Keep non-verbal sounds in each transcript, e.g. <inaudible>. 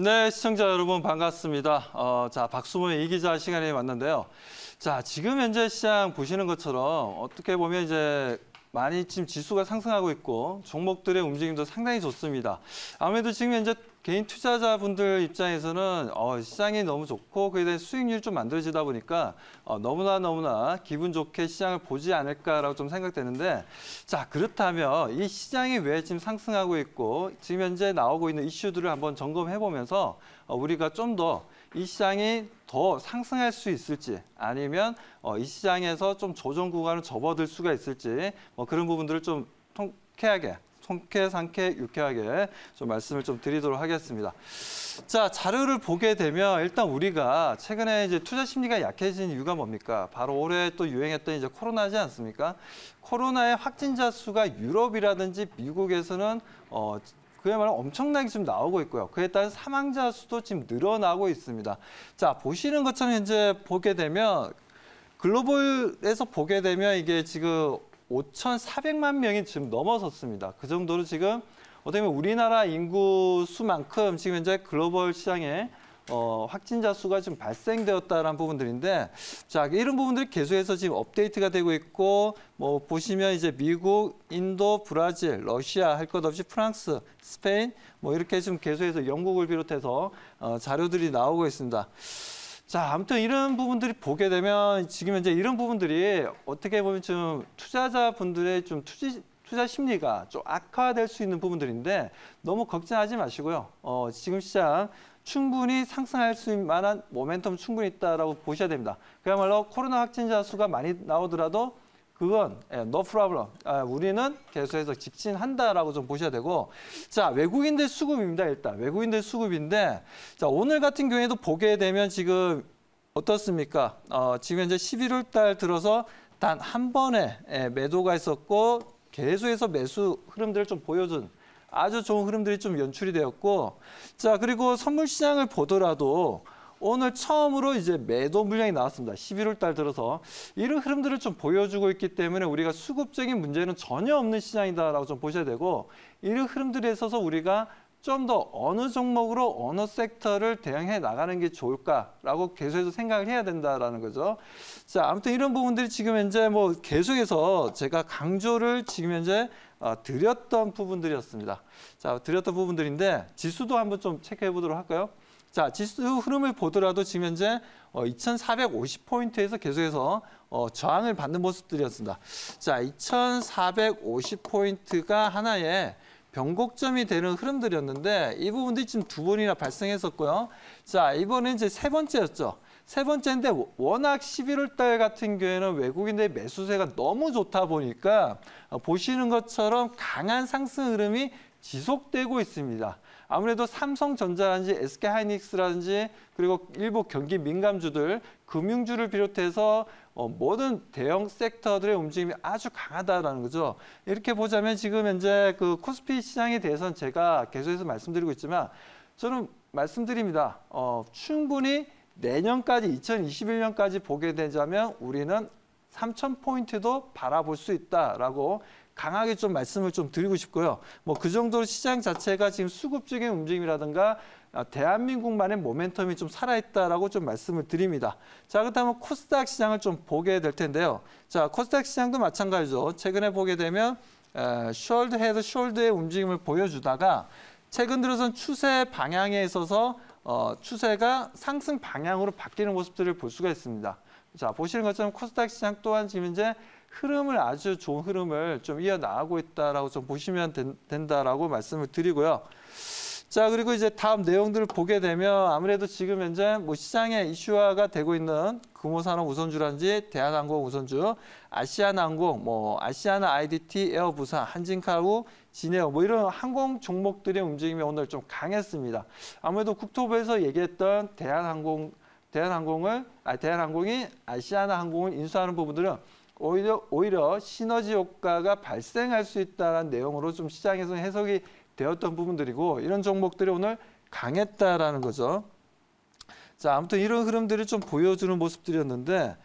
네, 시청자 여러분 반갑습니다. 어, 자, 박수범의 이기자 시간에 왔는데요. 자, 지금 현재 시장 보시는 것처럼 어떻게 보면 이제 많이 지금 지수가 상승하고 있고 종목들의 움직임도 상당히 좋습니다. 아무래도 지금 현재 개인 투자자분들 입장에서는 어, 시장이 너무 좋고 그에 대한 수익률 좀 만들어지다 보니까 어, 너무나 너무나 기분 좋게 시장을 보지 않을까라고 좀 생각되는데 자 그렇다면 이 시장이 왜 지금 상승하고 있고 지금 현재 나오고 있는 이슈들을 한번 점검해 보면서 어, 우리가 좀 더 이 시장이 더 상승할 수 있을지 아니면 어, 이 시장에서 좀 조정 구간을 접어들 수가 있을지 뭐 그런 부분들을 좀 통쾌하게 통쾌, 상쾌, 유쾌하게 좀 말씀을 좀 드리도록 하겠습니다. 자, 자료를 보게 되면 일단 우리가 최근에 이제 투자 심리가 약해진 이유가 뭡니까? 바로 올해 또 유행했던 이제 코로나지 않습니까? 코로나의 확진자 수가 유럽이라든지 미국에서는 어, 그야말로 엄청나게 지금 나오고 있고요. 그에 따른 사망자 수도 지금 늘어나고 있습니다. 자, 보시는 것처럼 이제 보게 되면 글로벌에서 보게 되면 이게 지금 5,400만 명이 지금 넘어섰습니다. 그 정도로 지금 어떻게 보면 우리나라 인구 수만큼 지금 현재 글로벌 시장에 어, 확진자 수가 지금 발생되었다라는 부분들인데 자 이런 부분들이 계속해서 지금 업데이트가 되고 있고 뭐 보시면 이제 미국, 인도, 브라질, 러시아 할 것 없이 프랑스, 스페인 뭐 이렇게 지금 계속해서 영국을 비롯해서 어, 자료들이 나오고 있습니다. 자, 아무튼 이런 부분들이 보게 되면 지금 현재 이런 부분들이 어떻게 보면 좀 투자자분들의 좀 투지, 투자 심리가 좀 악화될 수 있는 부분들인데 너무 걱정하지 마시고요. 어, 지금 시장 충분히 상승할 수 만한 모멘텀 충분히 있다라고 보셔야 됩니다. 그야말로 코로나 확진자 수가 많이 나오더라도 그건 예, no problem. 아, 우리는 계속해서 직진한다라고 좀 보셔야 되고 자 외국인들 수급입니다 일단 외국인들 수급인데 자 오늘 같은 경우에도 보게 되면 지금 어떻습니까? 어, 지금 현재 11월 달 들어서 단 한번에 예, 매도가 있었고 계속해서 매수 흐름들을 좀 보여준 아주 좋은 흐름들이 좀 연출이 되었고 자 그리고 선물 시장을 보더라도 오늘 처음으로 이제 매도 물량이 나왔습니다. 11월 달 들어서 이런 흐름들을 좀 보여주고 있기 때문에 우리가 수급적인 문제는 전혀 없는 시장이다라고 좀 보셔야 되고 이런 흐름들에 있어서 우리가 좀 더 어느 종목으로 어느 섹터를 대응해 나가는 게 좋을까라고 계속해서 생각을 해야 된다라는 거죠. 자, 아무튼 이런 부분들이 지금 현재 뭐 계속해서 제가 강조를 지금 현재 어, 드렸던 부분들이었습니다. 자, 드렸던 부분들인데 지수도 한번 좀 체크해 보도록 할까요? 자, 지수 흐름을 보더라도 지금 현재 어, 2,450포인트에서 계속해서 어, 저항을 받는 모습들이었습니다. 자, 2,450포인트가 하나의 변곡점이 되는 흐름들이었는데 이 부분들이 지금 두 번이나 발생했었고요. 자, 이번엔 이제 세 번째였죠. 세 번째인데 워낙 11월 달 같은 경우에는 외국인들의 매수세가 너무 좋다 보니까 어, 보시는 것처럼 강한 상승 흐름이 지속되고 있습니다. 아무래도 삼성전자라든지 SK하이닉스라든지 그리고 일부 경기 민감주들 금융주를 비롯해서 어, 모든 대형 섹터들의 움직임이 아주 강하다라는 거죠. 이렇게 보자면 지금 현재 그 코스피 시장에 대해서는 제가 계속해서 말씀드리고 있지만 저는 말씀드립니다. 어, 충분히 내년까지 2021년까지 보게 되자면 우리는 3,000포인트도 바라볼 수 있다라고 강하게 좀 말씀을 좀 드리고 싶고요. 뭐 그 정도로 시장 자체가 지금 수급적인 움직임이라든가 아, 대한민국만의 모멘텀이 좀 살아있다라고 좀 말씀을 드립니다. 자, 그렇다면 코스닥 시장을 좀 보게 될 텐데요. 자, 코스닥 시장도 마찬가지죠. 최근에 보게 되면 숄드 헤드 숄드의 움직임을 보여주다가 최근 들어선 추세 방향에 있어서 어, 추세가 상승 방향으로 바뀌는 모습들을 볼 수가 있습니다. 자, 보시는 것처럼 코스닥 시장 또한 지금 이제 흐름을 아주 좋은 흐름을 좀 이어나가고 있다라고 좀 보시면 된, 된다라고 말씀을 드리고요. 자 그리고 이제 다음 내용들을 보게 되면 아무래도 지금 현재 뭐 시장의 이슈화가 되고 있는 금호산업 우선주라든지 대한항공 우선주, 아시아나항공, 뭐 아시아나 IDT, 에어부산, 한진카우, 진에어 뭐 이런 항공 종목들의 움직임이 오늘 좀 강했습니다. 아무래도 국토부에서 얘기했던 대한항공 대한항공을 아 대한항공이 아시아나항공을 인수하는 부분들은 오히려 오히려 시너지 효과가 발생할 수 있다는 내용으로 좀 시장에서 해석이 되었던 부분들이고 이런 종목들이 오늘 강했다라는 거죠. 자 아무튼 이런 흐름들을 좀 보여주는 모습들이었는데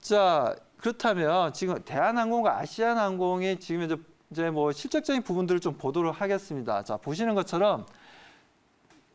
자 그렇다면 지금 대한항공과 아시아항공이 지금 이제 뭐 실적적인 부분들을 좀 보도록 하겠습니다. 자 보시는 것처럼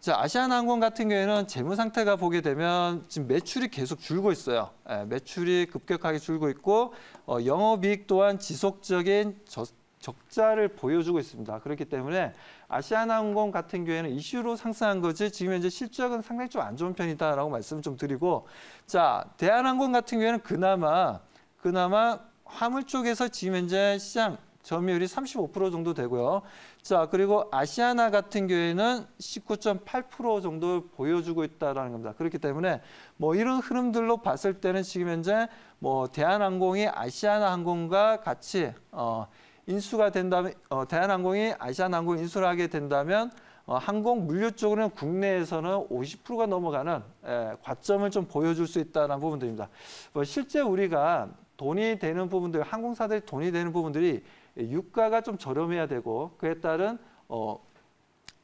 자, 아시아나항공 같은 경우에는 재무 상태가 보게 되면 지금 매출이 계속 줄고 있어요. 예, 매출이 급격하게 줄고 있고 어, 영업이익 또한 지속적인 저, 적자를 보여주고 있습니다. 그렇기 때문에 아시아나항공 같은 경우에는 이슈로 상승한 거지 지금 현재 실적은 상당히 좀 안 좋은 편이다라고 말씀을 좀 드리고 자 대한항공 같은 경우에는 그나마 그나마 화물 쪽에서 지금 현재 시장 점유율이 35% 정도 되고요. 자, 그리고 아시아나 같은 경우에는 19.8% 정도 보여주고 있다라는 겁니다. 그렇기 때문에 뭐 이런 흐름들로 봤을 때는 지금 현재 뭐 대한항공이 아시아나 항공과 같이 어 인수가 된다면 어 대한항공이 아시아나항공 인수를 하게 된다면 어, 항공 물류 쪽으로는 국내에서는 50%가 넘어가는 에, 예, 과점을 좀 보여줄 수 있다는 부분들입니다. 뭐 실제 우리가 돈이 되는 부분들, 항공사들이 돈이 되는 부분들이 유가가 좀 저렴해야 되고 그에 따른 어,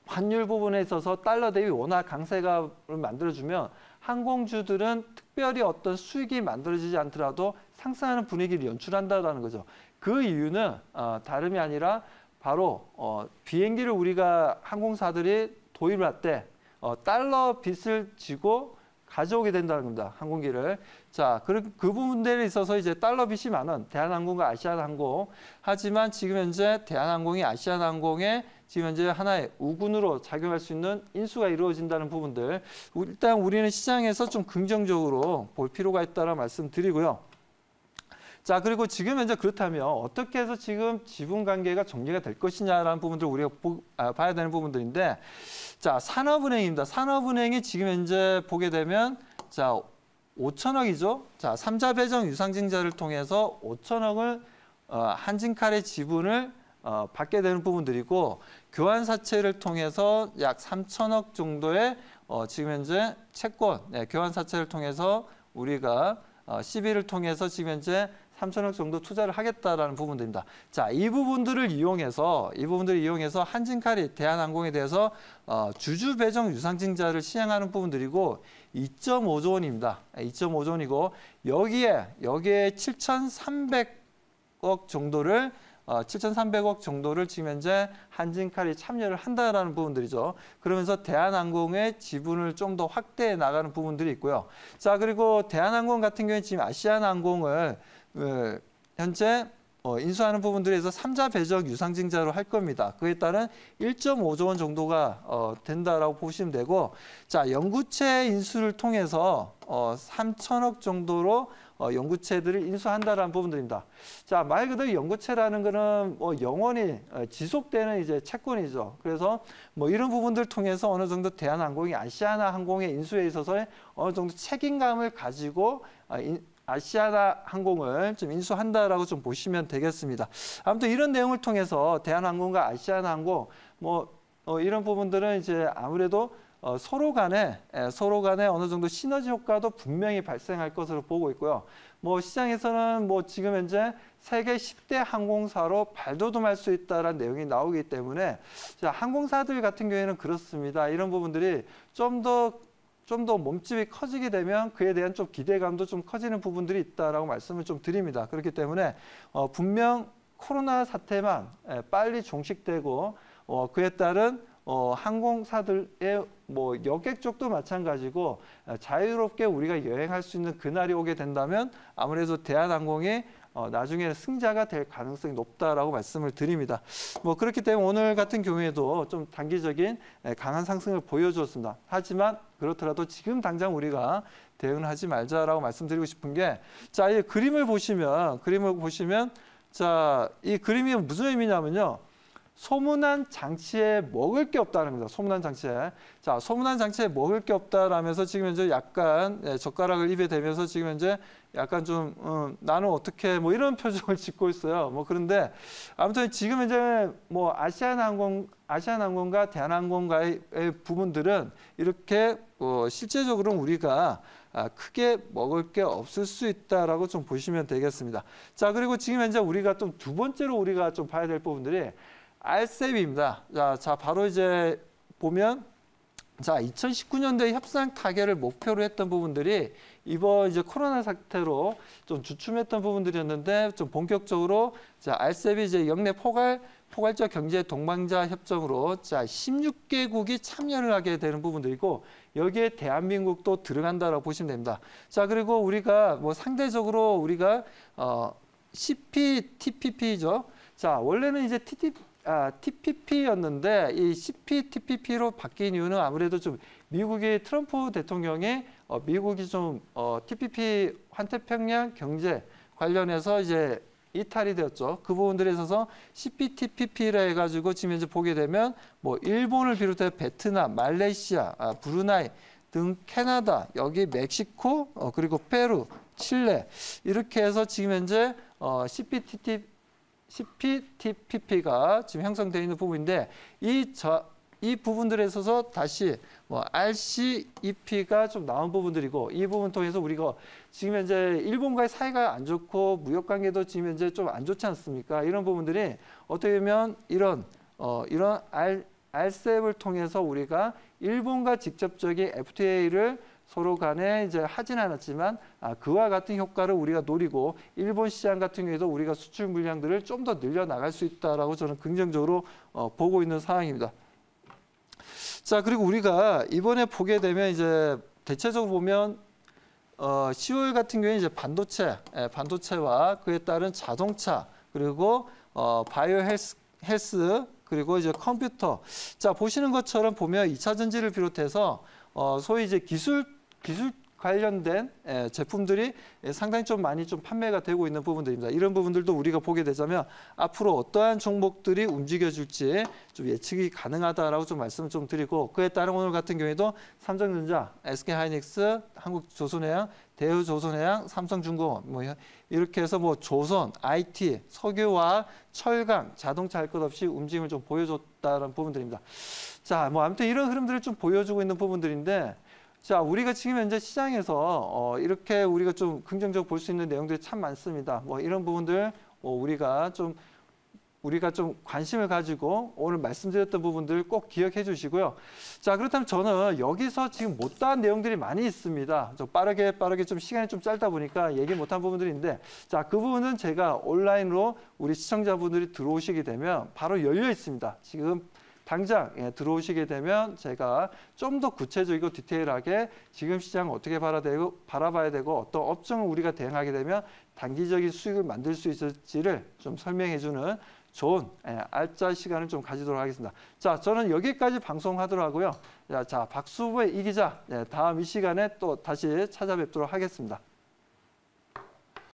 환율 부분에 있어서 달러 대비 원화 강세가를 만들어주면 항공주들은 특별히 어떤 수익이 만들어지지 않더라도 상승하는 분위기를 연출한다라는 거죠. 그 이유는 어, 다름이 아니라 바로 어, 비행기를 우리가 항공사들이 도입할 을때 어, 달러 빚을 지고 가져오게 된다는 겁니다. 항공기를. 자, 그, 그 부분들에 있어서 이제 달러 빚이 많은 대한항공과 아시아나항공. 하지만 지금 현재 대한항공이 아시아나항공에 지금 현재 하나의 우군으로 작용할 수 있는 인수가 이루어진다는 부분들. 일단 우리는 시장에서 좀 긍정적으로 볼 필요가 있다는 말씀드리고요. 자 그리고 지금 현재 그렇다면 어떻게 해서 지금 지분 관계가 정리가 될 것이냐라는 부분들 우리가 보, 아, 봐야 되는 부분들인데 자 산업은행입니다. 산업은행이 지금 현재 보게 되면 자 5천억이죠. 자 삼자배정 유상증자를 통해서 5천억을 어, 한진칼의 지분을 어, 받게 되는 부분들이고 교환사채를 통해서 약 3천억 정도의 어, 지금 현재 채권 네, 교환사채를 통해서 우리가 어, 시비를 통해서 지금 현재 삼천억 정도 투자를 하겠다라는 부분들입니다. 자, 이 부분들을 이용해서 이 부분들을 이용해서 한진칼이 대한항공에 대해서 어, 주주 배정 유상증자를 시행하는 부분들이고 2.5조 원입니다. 2.5조 원이고 여기에 여기에 7,300억 정도를 어, 7,300억 정도를 지금 현재 한진칼이 참여를 한다라는 부분들이죠. 그러면서 대한항공의 지분을 좀 더 확대해 나가는 부분들이 있고요. 자 그리고 대한항공 같은 경우에 지금 아시아나항공을 어, 현재 어, 인수하는 부분들에서 삼자 배정 유상증자로 할 겁니다. 그에 따른 1.5조 원 정도가 어, 된다라고 보시면 되고 자, 영구체 인수를 통해서 어, 3천억 정도로 어, 연구체들을 인수한다라는 부분들입니다. 자, 말 그대로 연구체라는 거는 뭐 영원히 어, 지속되는 이제 채권이죠. 그래서 뭐 이런 부분들 통해서 어느 정도 대한항공이 아시아나 항공의 인수에 있어서의 어느 정도 책임감을 가지고 어, 인, 아시아나 항공을 좀 인수한다라고 좀 보시면 되겠습니다. 아무튼 이런 내용을 통해서 대한항공과 아시아나 항공 뭐 어, 이런 부분들은 이제 아무래도 어, 서로 간에 예, 서로 간에 어느 정도 시너지 효과도 분명히 발생할 것으로 보고 있고요. 뭐 시장에서는 뭐 지금 현재 세계 10대 항공사로 발돋움할 수 있다라는 내용이 나오기 때문에 자, 항공사들 같은 경우에는 그렇습니다. 이런 부분들이 좀 더 좀 더 몸집이 커지게 되면 그에 대한 좀 기대감도 좀 커지는 부분들이 있다라고 말씀을 좀 드립니다. 그렇기 때문에 어, 분명 코로나 사태만 예, 빨리 종식되고 어, 그에 따른 어, 항공사들의 뭐 여객 쪽도 마찬가지고 어, 자유롭게 우리가 여행할 수 있는 그날이 오게 된다면 아무래도 대한항공이 어, 나중에 승자가 될 가능성이 높다라고 말씀을 드립니다. 뭐 그렇기 때문에 오늘 같은 경우에도 좀 단기적인 강한 상승을 보여주었습니다. 하지만 그렇더라도 지금 당장 우리가 대응하지 말자라고 말씀드리고 싶은 게 자, 이 그림을 보시면 그림을 보시면 자, 이 그림이 무슨 의미냐면요. 소문난 장치에 먹을 게 없다는 겁니다. 소문난 장치에. 자, 소문난 장치에 먹을 게 없다라면서 지금 현재 약간 예, 젓가락을 입에 대면서 지금 현재 약간 좀 음, 나는 어떻게 뭐 이런 <laughs> 표정을 짓고 있어요. 뭐 그런데 아무튼 지금 현재 뭐 아시아나항공 아시아나항공과 대한항공과의 부분들은 이렇게 어, 실제적으로 우리가 아, 크게 먹을 게 없을 수 있다라고 좀 보시면 되겠습니다. 자 그리고 지금 현재 우리가 좀 두 번째로 우리가 좀 봐야 될 부분들이 알셉입니다. 자, 자 바로 이제 보면 자 2019년도에 협상 타결을 목표로 했던 부분들이 이번 이제 코로나 사태로 좀 주춤했던 부분들이었는데 좀 본격적으로 자 알셉이 이제 영내 포괄 포괄적 경제 동반자 협정으로 자 16개국이 참여를 하게 되는 부분들이고 여기에 대한민국도 들어간다라고 보시면 됩니다. 자 그리고 우리가 뭐 상대적으로 우리가 어 CPTPP죠. 자 원래는 이제 TTP 아, TPP였는데 이 CPTPP로 바뀐 이유는 아무래도 좀 미국이 트럼프 대통령이 어, 미국이 좀 어, TPP 환태평양 경제 관련해서 이제 이탈이 되었죠. 그 부분들에 있어서 CPTPP라 해가지고 지금 이제 보게 되면 뭐 일본을 비롯해 베트남, 말레이시아, 아, 브루나이 등 캐나다, 여기 멕시코, 어, 그리고 페루, 칠레 이렇게 해서 지금 현재 어, CPTPP CPTPP가 지금 형성되어 있는 부분인데 이, 저, 이 부분들에 있어서 다시 뭐 RCEP가 좀 나온 부분들이고 이 부분 통해서 우리가 지금 현재 일본과의 사이가 안 좋고 무역관계도 지금 현재 좀 안 좋지 않습니까? 이런 부분들이 어떻게 보면 이런 어, 이런 R, c e p 을 통해서 우리가 일본과 직접적인 FTA를 서로 간에 이제 하진 않았지만 아, 그와 같은 효과를 우리가 노리고 일본 시장 같은 경우에도 우리가 수출 물량들을 좀 더 늘려 나갈 수 있다라고 저는 긍정적으로 어, 보고 있는 상황입니다. 자 그리고 우리가 이번에 보게 되면 이제 대체적으로 보면 어, 10월 같은 경우에 이제 반도체, 예, 반도체와 그에 따른 자동차 그리고 어, 바이오 헬스, 헬스 그리고 이제 컴퓨터. 자 보시는 것처럼 보면 이차 전지를 비롯해서 어, 소위 이제 기술 기술 관련된 예, 제품들이 상당히 좀 많이 좀 판매가 되고 있는 부분들입니다. 이런 부분들도 우리가 보게 되자면 앞으로 어떠한 종목들이 움직여줄지 좀 예측이 가능하다라고 좀 말씀을 좀 드리고 그에 따른 오늘 같은 경우에도 삼성전자, SK하이닉스, 한국조선해양, 대우조선해양, 삼성중공뭐 이렇게 해서 뭐 조선, IT, 석유와 철강, 자동차 할 것 없이 움직임을 좀 보여줬다는 부분들입니다. 자, 뭐 아무튼 이런 흐름들을 좀 보여주고 있는 부분들인데 자, 우리가 지금 현재 시장에서 어, 이렇게 우리가 좀 긍정적으로 볼 수 있는 내용들이 참 많습니다. 뭐 이런 부분들 어, 우리가 좀 우리가 좀 관심을 가지고 오늘 말씀드렸던 부분들 꼭 기억해 주시고요. 자, 그렇다면 저는 여기서 지금 못다한 내용들이 많이 있습니다. 좀 빠르게 빠르게 좀 시간이 좀 짧다 보니까 얘기 못한 부분들인데 자, 그 부분은 제가 온라인으로 우리 시청자분들이 들어오시게 되면 바로 열려 있습니다. 지금 당장 예, 들어오시게 되면 제가 좀 더 구체적이고 디테일하게 지금 시장 어떻게 바라되고, 바라봐야 되고 어떤 업종을 우리가 대응하게 되면 단기적인 수익을 만들 수 있을지를 좀 설명해주는 좋은 예, 알짜 시간을 좀 가지도록 하겠습니다. 자, 저는 여기까지 방송하도록 하고요. 자, 박수부의 이 기자, 예, 다음 이 시간에 또 다시 찾아뵙도록 하겠습니다.